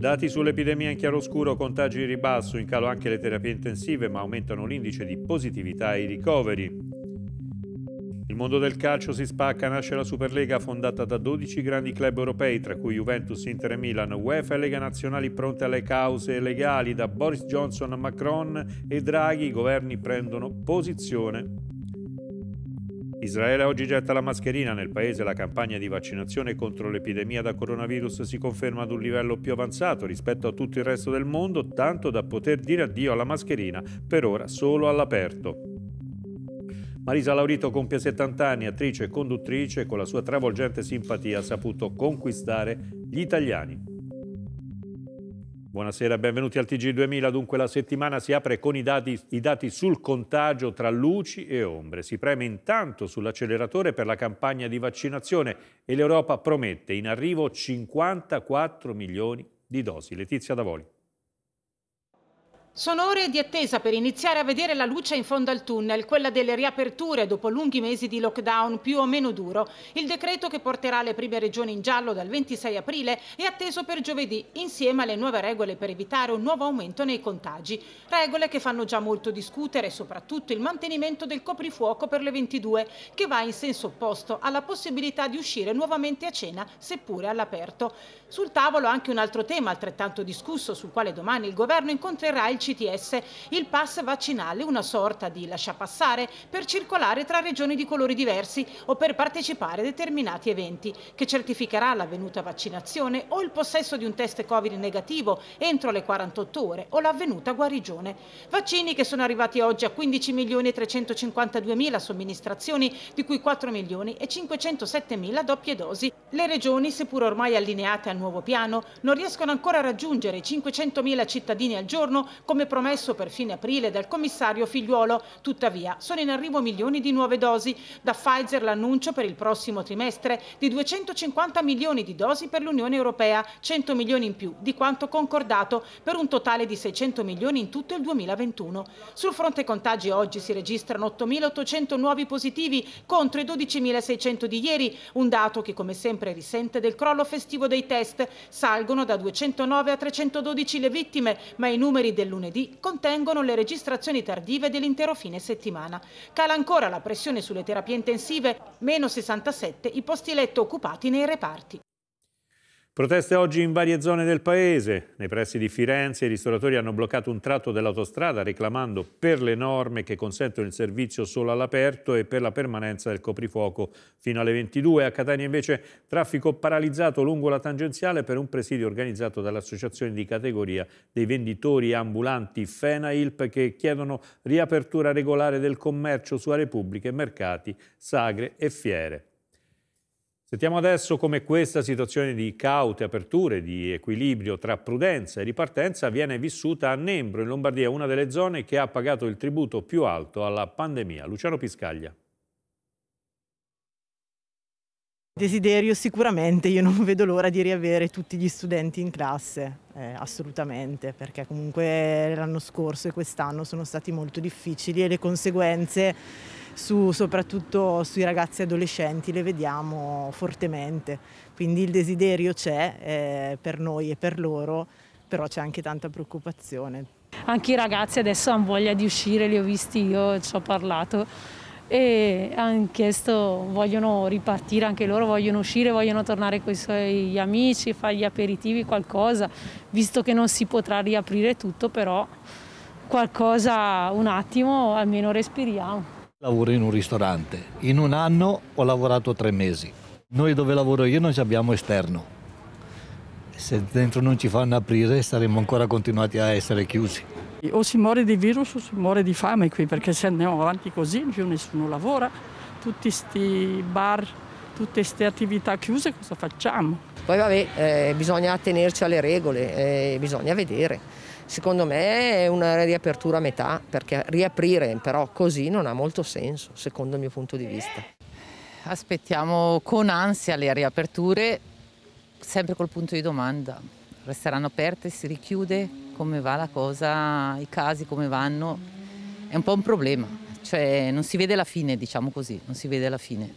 Dati sull'epidemia in chiaroscuro, contagi in ribasso, in calo anche le terapie intensive, ma aumentano l'indice di positività e i ricoveri. Il mondo del calcio si spacca, nasce la Superlega fondata da 12 grandi club europei, tra cui Juventus, Inter e Milan, UEFA e Lega Nazionali pronte alle cause legali da Boris Johnson a Macron e Draghi, i governi prendono posizione Israele oggi getta la mascherina nel paese, la campagna di vaccinazione contro l'epidemia da coronavirus si conferma ad un livello più avanzato rispetto a tutto il resto del mondo, tanto da poter dire addio alla mascherina, per ora solo all'aperto. Marisa Laurito compie 70 anni, attrice e conduttrice, con la sua travolgente simpatia ha saputo conquistare gli italiani. Buonasera benvenuti al TG2000. Dunque la settimana si apre con i dati, i dati, sul contagio tra luci e ombre. Si preme intanto sull'acceleratore per la campagna di vaccinazione e l'Europa promette in arrivo 54 milioni di dosi. Letizia Davoli. Sono ore di attesa per iniziare a vedere la luce in fondo al tunnel, quella delle riaperture dopo lunghi mesi di lockdown più o meno duro. Il decreto che porterà le prime regioni in giallo dal 26 aprile è atteso per giovedì, insieme alle nuove regole per evitare un nuovo aumento nei contagi. Regole che fanno già molto discutere, soprattutto il mantenimento del coprifuoco per le 22, che va in senso opposto alla possibilità di uscire nuovamente a cena, seppure all'aperto. Sul tavolo anche un altro tema altrettanto discusso, sul quale domani il governo incontrerà il CTS il pass vaccinale, una sorta di lasciapassare per circolare tra regioni di colori diversi o per partecipare a determinati eventi, che certificherà l'avvenuta vaccinazione o il possesso di un test Covid negativo entro le 48 ore o l'avvenuta guarigione. Vaccini che sono arrivati oggi a 15.352.000 somministrazioni, di cui 4 milioni e 507 doppie dosi. Le regioni, seppur ormai allineate al nuovo piano, non riescono ancora a raggiungere i 500 cittadini al giorno come come promesso per fine aprile dal commissario Figliuolo. Tuttavia sono in arrivo milioni di nuove dosi. Da Pfizer l'annuncio per il prossimo trimestre di 250 milioni di dosi per l'Unione Europea, 100 milioni in più di quanto concordato per un totale di 600 milioni in tutto il 2021. Sul fronte contagi oggi si registrano 8.800 nuovi positivi contro i 12.600 di ieri, un dato che come sempre risente del crollo festivo dei test. Salgono da 209 a 312 le vittime, ma i numeri dell'Unione lunedì contengono le registrazioni tardive dell'intero fine settimana. Cala ancora la pressione sulle terapie intensive, meno 67 i posti letto occupati nei reparti. Proteste oggi in varie zone del paese. Nei pressi di Firenze i ristoratori hanno bloccato un tratto dell'autostrada reclamando per le norme che consentono il servizio solo all'aperto e per la permanenza del coprifuoco fino alle 22. A Catania invece traffico paralizzato lungo la tangenziale per un presidio organizzato dall'associazione di categoria dei venditori ambulanti FENAILP che chiedono riapertura regolare del commercio su aree pubbliche, mercati, sagre e fiere. Sentiamo adesso come questa situazione di caute aperture, di equilibrio tra prudenza e ripartenza viene vissuta a Nembro, in Lombardia, una delle zone che ha pagato il tributo più alto alla pandemia. Luciano Piscaglia. Desiderio sicuramente, io non vedo l'ora di riavere tutti gli studenti in classe, eh, assolutamente, perché comunque l'anno scorso e quest'anno sono stati molto difficili e le conseguenze su, soprattutto sui ragazzi adolescenti le vediamo fortemente. Quindi il desiderio c'è eh, per noi e per loro, però c'è anche tanta preoccupazione. Anche i ragazzi adesso hanno voglia di uscire, li ho visti io, ci ho parlato e hanno chiesto, vogliono ripartire anche loro, vogliono uscire, vogliono tornare con i suoi amici, fare gli aperitivi, qualcosa, visto che non si potrà riaprire tutto, però qualcosa un attimo almeno respiriamo. Lavoro in un ristorante. In un anno ho lavorato tre mesi. Noi dove lavoro io non abbiamo esterno. Se dentro non ci fanno aprire saremmo ancora continuati a essere chiusi. O si muore di virus o si muore di fame qui perché se andiamo avanti così più nessuno lavora. Tutti questi bar, tutte queste attività chiuse cosa facciamo? Poi vabbè, eh, bisogna tenerci alle regole, eh, bisogna vedere secondo me è una riapertura a metà, perché riaprire però così non ha molto senso, secondo il mio punto di vista. Aspettiamo con ansia le riaperture, sempre col punto di domanda. Resteranno aperte, si richiude, come va la cosa, i casi come vanno. È un po' un problema, cioè non si vede la fine, diciamo così, non si vede la fine.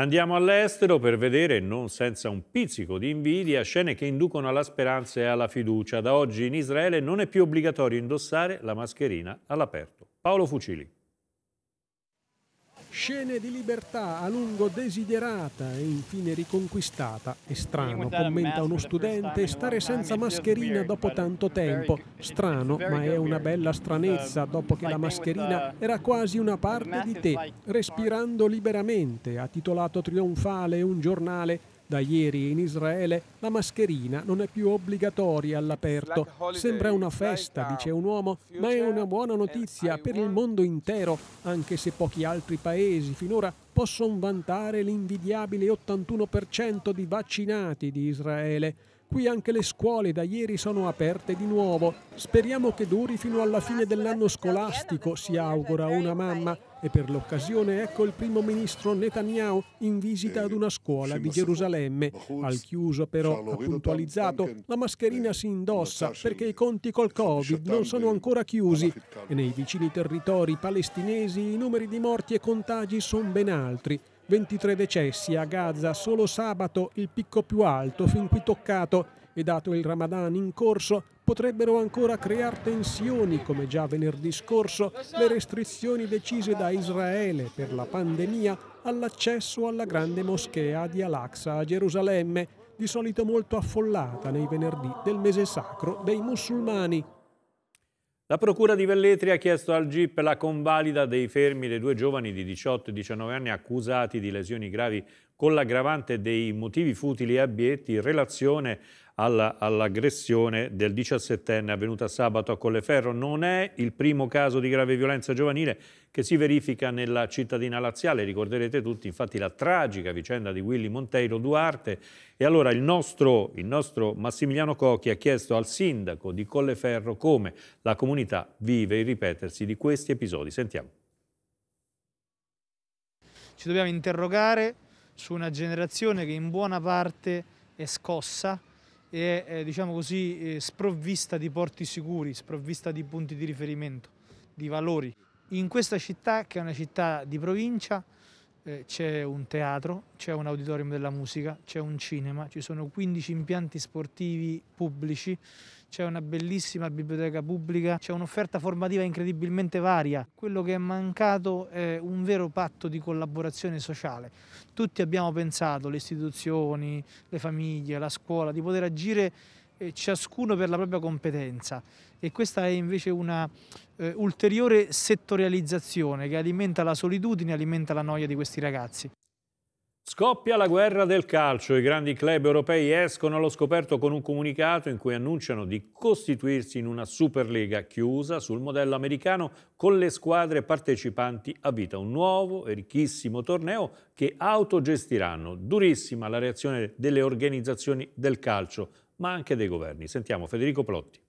Andiamo all'estero per vedere, non senza un pizzico di invidia, scene che inducono alla speranza e alla fiducia. Da oggi in Israele non è più obbligatorio indossare la mascherina all'aperto. Paolo Fucili. Scene di libertà a lungo desiderata e infine riconquistata. È strano, commenta uno studente, stare senza mascherina dopo tanto tempo. Strano, ma è una bella uh, stranezza dopo che la mascherina uh, era quasi una parte di te. Respirando liberamente, ha titolato trionfale un giornale da ieri in Israele la mascherina non è più obbligatoria all'aperto. Sembra una festa, dice un uomo, ma è una buona notizia per il mondo intero, anche se pochi altri paesi finora possono vantare l'invidiabile 81% di vaccinati di Israele. Qui anche le scuole da ieri sono aperte di nuovo. Speriamo che duri fino alla fine dell'anno scolastico, si augura una mamma. E per l'occasione ecco il primo ministro Netanyahu in visita ad una scuola di Gerusalemme. Al chiuso però, ha puntualizzato, la mascherina si indossa perché i conti col Covid non sono ancora chiusi e nei vicini territori palestinesi i numeri di morti e contagi sono ben altri. 23 decessi a Gaza solo sabato, il picco più alto fin qui toccato e dato il Ramadan in corso potrebbero ancora creare tensioni come già venerdì scorso le restrizioni decise da Israele per la pandemia all'accesso alla grande moschea di Al-Aqsa a Gerusalemme, di solito molto affollata nei venerdì del mese sacro dei musulmani. La procura di Velletri ha chiesto al GIP la convalida dei fermi dei due giovani di 18 e 19 anni accusati di lesioni gravi con l'aggravante dei motivi futili e abietti in relazione all'aggressione del 17enne avvenuta sabato a Colleferro. Non è il primo caso di grave violenza giovanile che si verifica nella cittadina laziale. Ricorderete tutti infatti la tragica vicenda di Willy Monteiro Duarte. E allora il nostro, il nostro Massimiliano Cocchi ha chiesto al sindaco di Colleferro come la comunità vive il ripetersi di questi episodi. Sentiamo. Ci dobbiamo interrogare su una generazione che in buona parte è scossa e è eh, diciamo così, eh, sprovvista di porti sicuri, sprovvista di punti di riferimento, di valori. In questa città, che è una città di provincia, eh, c'è un teatro, c'è un auditorium della musica, c'è un cinema, ci sono 15 impianti sportivi pubblici, c'è una bellissima biblioteca pubblica, c'è un'offerta formativa incredibilmente varia. Quello che è mancato è un vero patto di collaborazione sociale. Tutti abbiamo pensato, le istituzioni, le famiglie, la scuola, di poter agire eh, ciascuno per la propria competenza e questa è invece una eh, ulteriore settorializzazione che alimenta la solitudine, alimenta la noia di questi ragazzi. Scoppia la guerra del calcio, i grandi club europei escono allo scoperto con un comunicato in cui annunciano di costituirsi in una Superliga chiusa sul modello americano con le squadre partecipanti a vita, un nuovo e ricchissimo torneo che autogestiranno. Durissima la reazione delle organizzazioni del calcio, ma anche dei governi. Sentiamo Federico Plotti.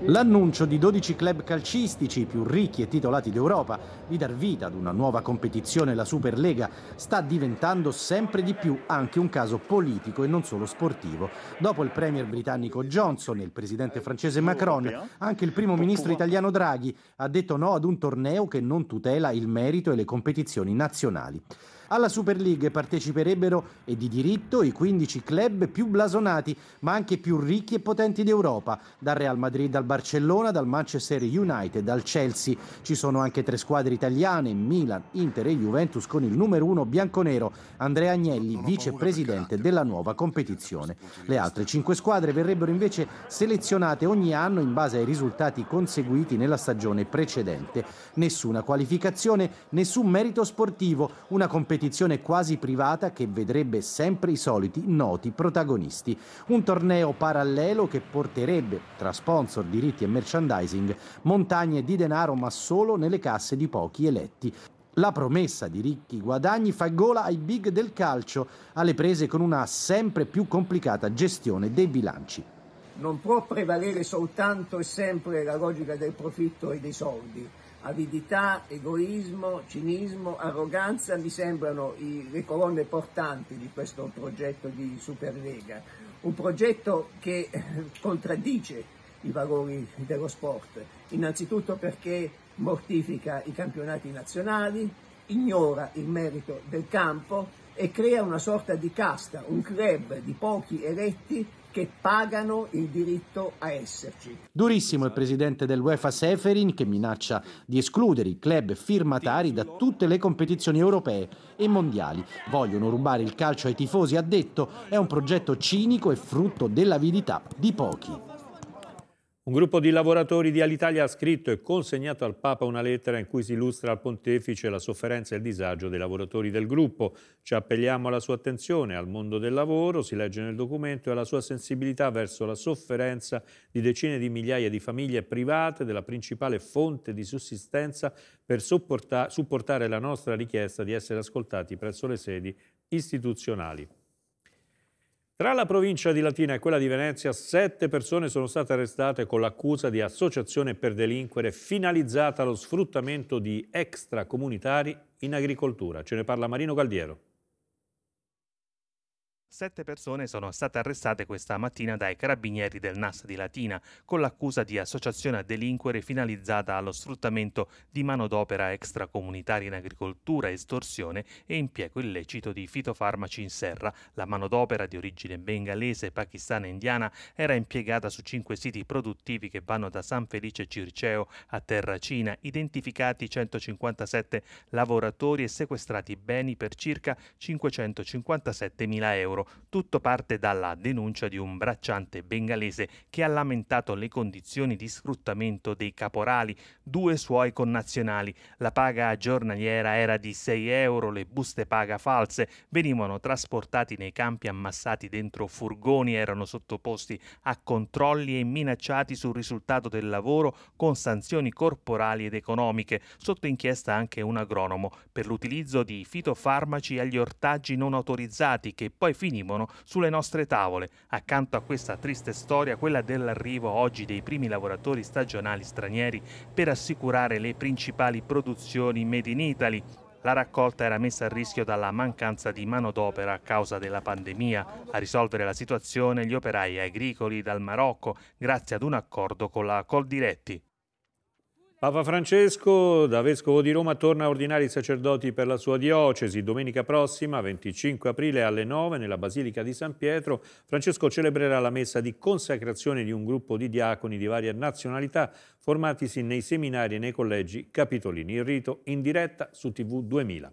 L'annuncio di 12 club calcistici più ricchi e titolati d'Europa di dar vita ad una nuova competizione, la Superlega, sta diventando sempre di più anche un caso politico e non solo sportivo. Dopo il premier britannico Johnson e il presidente francese Macron, anche il primo ministro italiano Draghi ha detto no ad un torneo che non tutela il merito e le competizioni nazionali. Alla Super League parteciperebbero e di diritto i 15 club più blasonati, ma anche più ricchi e potenti d'Europa, dal Real Madrid al Barcellona, dal Manchester United al Chelsea. Ci sono anche tre squadre italiane, Milan, Inter e Juventus con il numero uno bianconero, Andrea Agnelli, vicepresidente della nuova competizione. Le altre cinque squadre verrebbero invece selezionate ogni anno in base ai risultati conseguiti nella stagione precedente. Nessuna qualificazione, nessun merito sportivo, una competizione competizione quasi privata che vedrebbe sempre i soliti noti protagonisti. Un torneo parallelo che porterebbe, tra sponsor, diritti e merchandising, montagne di denaro ma solo nelle casse di pochi eletti. La promessa di ricchi guadagni fa gola ai big del calcio, alle prese con una sempre più complicata gestione dei bilanci. Non può prevalere soltanto e sempre la logica del profitto e dei soldi Avidità, egoismo, cinismo, arroganza mi sembrano i, le colonne portanti di questo progetto di Superlega, un progetto che eh, contraddice i valori dello sport, innanzitutto perché mortifica i campionati nazionali, ignora il merito del campo e crea una sorta di casta, un club di pochi eletti che pagano il diritto a esserci. Durissimo il presidente dell'UEFA Seferin che minaccia di escludere i club firmatari da tutte le competizioni europee e mondiali. Vogliono rubare il calcio ai tifosi, ha detto, è un progetto cinico e frutto dell'avidità di pochi. Un gruppo di lavoratori di Alitalia ha scritto e consegnato al Papa una lettera in cui si illustra al pontefice la sofferenza e il disagio dei lavoratori del gruppo. Ci appelliamo alla sua attenzione al mondo del lavoro, si legge nel documento, e alla sua sensibilità verso la sofferenza di decine di migliaia di famiglie private della principale fonte di sussistenza per supportare la nostra richiesta di essere ascoltati presso le sedi istituzionali. Tra la provincia di Latina e quella di Venezia, sette persone sono state arrestate con l'accusa di associazione per delinquere finalizzata allo sfruttamento di extracomunitari in agricoltura. Ce ne parla Marino Galdiero. Sette persone sono state arrestate questa mattina dai carabinieri del NAS di Latina con l'accusa di associazione a delinquere finalizzata allo sfruttamento di manodopera extracomunitaria in agricoltura, estorsione e impiego illecito di fitofarmaci in serra. La manodopera di origine bengalese, pakistana e indiana era impiegata su cinque siti produttivi che vanno da San Felice Circeo a Terracina, identificati 157 lavoratori e sequestrati beni per circa 557 mila euro. Tutto parte dalla denuncia di un bracciante bengalese che ha lamentato le condizioni di sfruttamento dei caporali, due suoi connazionali. La paga giornaliera era di 6 euro, le buste paga false venivano trasportati nei campi ammassati dentro furgoni, erano sottoposti a controlli e minacciati sul risultato del lavoro con sanzioni corporali ed economiche, sotto inchiesta anche un agronomo per l'utilizzo di fitofarmaci agli ortaggi non autorizzati che poi finì finivano sulle nostre tavole. Accanto a questa triste storia, quella dell'arrivo oggi dei primi lavoratori stagionali stranieri per assicurare le principali produzioni made in Italy, la raccolta era messa a rischio dalla mancanza di manodopera a causa della pandemia. A risolvere la situazione gli operai agricoli dal Marocco grazie ad un accordo con la Coldiretti. Papa Francesco, da Vescovo di Roma, torna a ordinare i sacerdoti per la sua diocesi. Domenica prossima, 25 aprile alle 9, nella Basilica di San Pietro, Francesco celebrerà la messa di consacrazione di un gruppo di diaconi di varia nazionalità formatisi nei seminari e nei collegi capitolini. Il rito in diretta su TV 2000.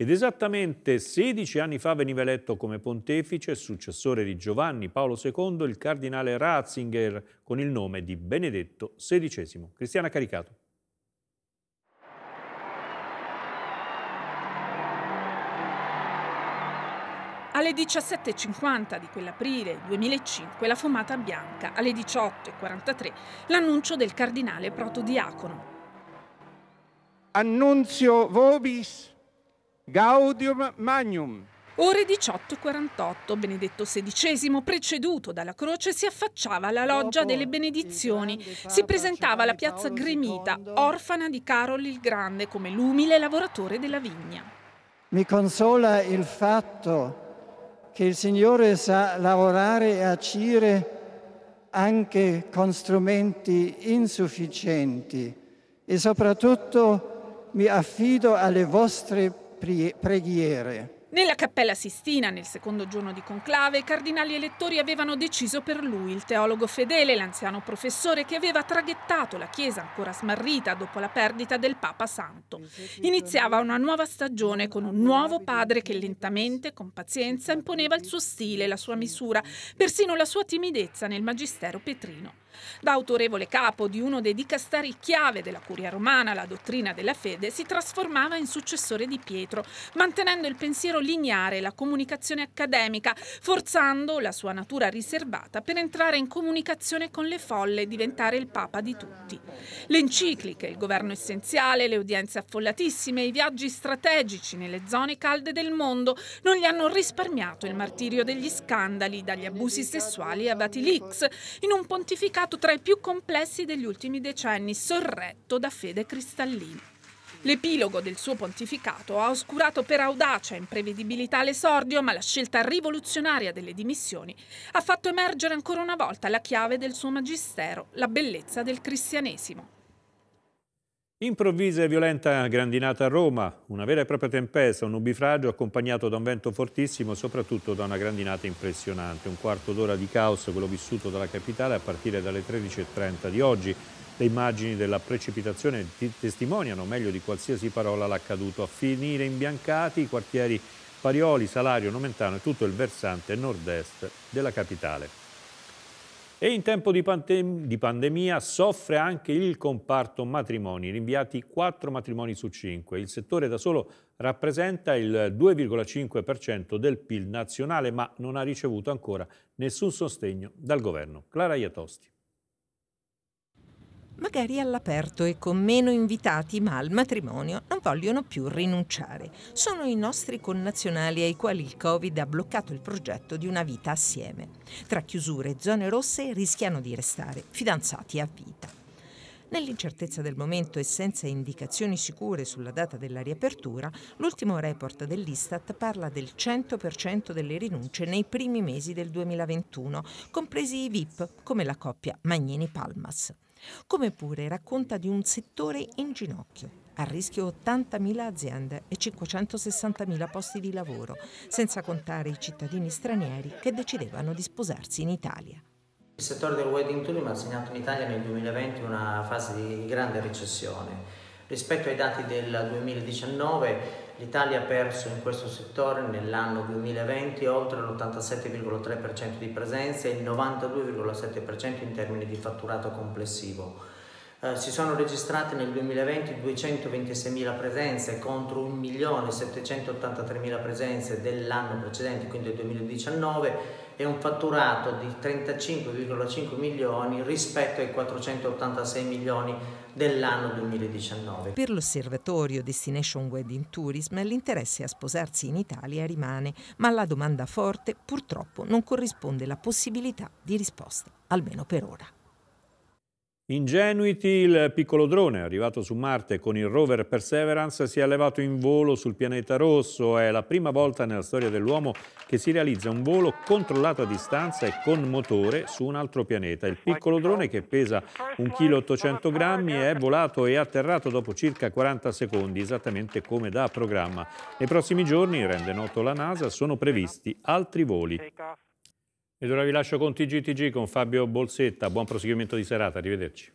Ed esattamente 16 anni fa veniva eletto come pontefice e successore di Giovanni Paolo II il cardinale Ratzinger con il nome di Benedetto XVI. Cristiana Caricato. Alle 17.50 di quell'aprile 2005 la fumata bianca, alle 18.43 l'annuncio del cardinale protodiacono. Annunzio vobis Gaudium Magnum. Ore 18.48, Benedetto XVI, preceduto dalla croce, si affacciava alla loggia delle benedizioni. Si presentava alla piazza gremita, orfana di Carol il Grande, come l'umile lavoratore della vigna. Mi consola il fatto che il Signore sa lavorare e acire anche con strumenti insufficienti e soprattutto mi affido alle vostre preghiere. Nella Cappella Sistina, nel secondo giorno di conclave, i cardinali elettori avevano deciso per lui il teologo fedele, l'anziano professore che aveva traghettato la Chiesa ancora smarrita dopo la perdita del Papa Santo. Iniziava una nuova stagione con un nuovo padre che lentamente, con pazienza, imponeva il suo stile, la sua misura, persino la sua timidezza nel magistero petrino. Da autorevole capo di uno dei dicasteri chiave della curia romana, la dottrina della fede, si trasformava in successore di Pietro, mantenendo il pensiero lineare e la comunicazione accademica, forzando la sua natura riservata per entrare in comunicazione con le folle e diventare il papa di tutti. Le encicliche, il governo essenziale, le udienze affollatissime, i viaggi strategici nelle zone calde del mondo non gli hanno risparmiato il martirio degli scandali, dagli abusi sessuali a Vatilix, in un pontificato stato tra i più complessi degli ultimi decenni, sorretto da fede cristallina. L'epilogo del suo pontificato ha oscurato per audacia e imprevedibilità l'esordio, ma la scelta rivoluzionaria delle dimissioni ha fatto emergere ancora una volta la chiave del suo magistero, la bellezza del cristianesimo. Improvvisa e violenta grandinata a Roma, una vera e propria tempesta, un nubifragio accompagnato da un vento fortissimo, soprattutto da una grandinata impressionante. Un quarto d'ora di caos, quello vissuto dalla capitale a partire dalle 13.30 di oggi. Le immagini della precipitazione testimoniano meglio di qualsiasi parola l'accaduto. A finire imbiancati i quartieri Parioli, Salario, Nomentano e tutto il versante nord-est della capitale. E in tempo di, pandem di, pandemia soffre anche il comparto matrimoni, rinviati 4 matrimoni su 5. Il settore da solo rappresenta il 2,5% del PIL nazionale, ma non ha ricevuto ancora nessun sostegno dal governo. Clara Iatosti magari all'aperto e con meno invitati, ma al matrimonio non vogliono più rinunciare. Sono i nostri connazionali ai quali il Covid ha bloccato il progetto di una vita assieme. Tra chiusure e zone rosse rischiano di restare fidanzati a vita. Nell'incertezza del momento e senza indicazioni sicure sulla data della riapertura, l'ultimo report dell'Istat parla del 100% delle rinunce nei primi mesi del 2021, compresi i VIP come la coppia Magnini Palmas. Come pure racconta di un settore in ginocchio, a rischio 80.000 aziende e 560.000 posti di lavoro, senza contare i cittadini stranieri che decidevano di sposarsi in Italia. Il settore del wedding tourism ha segnato in Italia nel 2020 una fase di grande recessione. Rispetto ai dati del 2019 L'Italia ha perso in questo settore nell'anno 2020 oltre l'87,3% di presenza e il 92,7% in termini di fatturato complessivo. Eh, si sono registrate nel 2020 226.000 presenze contro 1.783.000 presenze dell'anno precedente, quindi del 2019, e un fatturato di 35,5 milioni rispetto ai 486 milioni dell'anno 2019. Per l'osservatorio Destination Wedding Tourism l'interesse a sposarsi in Italia rimane, ma alla domanda forte purtroppo non corrisponde la possibilità di risposta, almeno per ora. Ingenuity, il piccolo drone arrivato su Marte con il rover Perseverance, si è elevato in volo sul pianeta rosso. È la prima volta nella storia dell'uomo che si realizza un volo controllato a distanza e con motore su un altro pianeta. Il piccolo drone, che pesa 1,8 kg, è volato e atterrato dopo circa 40 secondi, esattamente come da programma. Nei prossimi giorni, rende noto la NASA, sono previsti altri voli ed ora vi lascio con TGTG con Fabio Bolsetta. Buon proseguimento di serata, arrivederci.